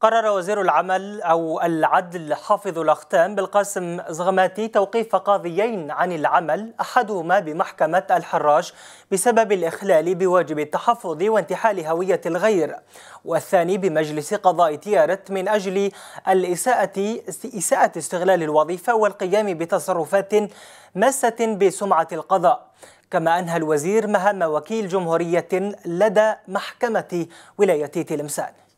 قرر وزير العمل أو العدل حافظ الأختام بالقاسم زغماتي توقيف قاضيين عن العمل أحدهما بمحكمة الحراش بسبب الإخلال بواجب التحفظ وانتحال هوية الغير والثاني بمجلس قضاء تيارت من أجل الإساءة إساءة استغلال الوظيفة والقيام بتصرفات ماسة بسمعة القضاء كما أنهى الوزير مهام وكيل جمهورية لدى محكمة ولاية تلمسان